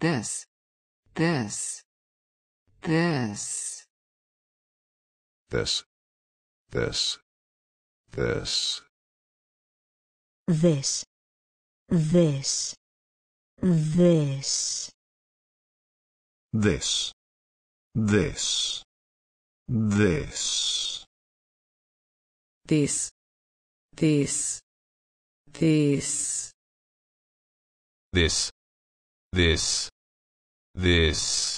this, this, this, this, this, this, this, this, this, this, this, this, this, this, this, this this this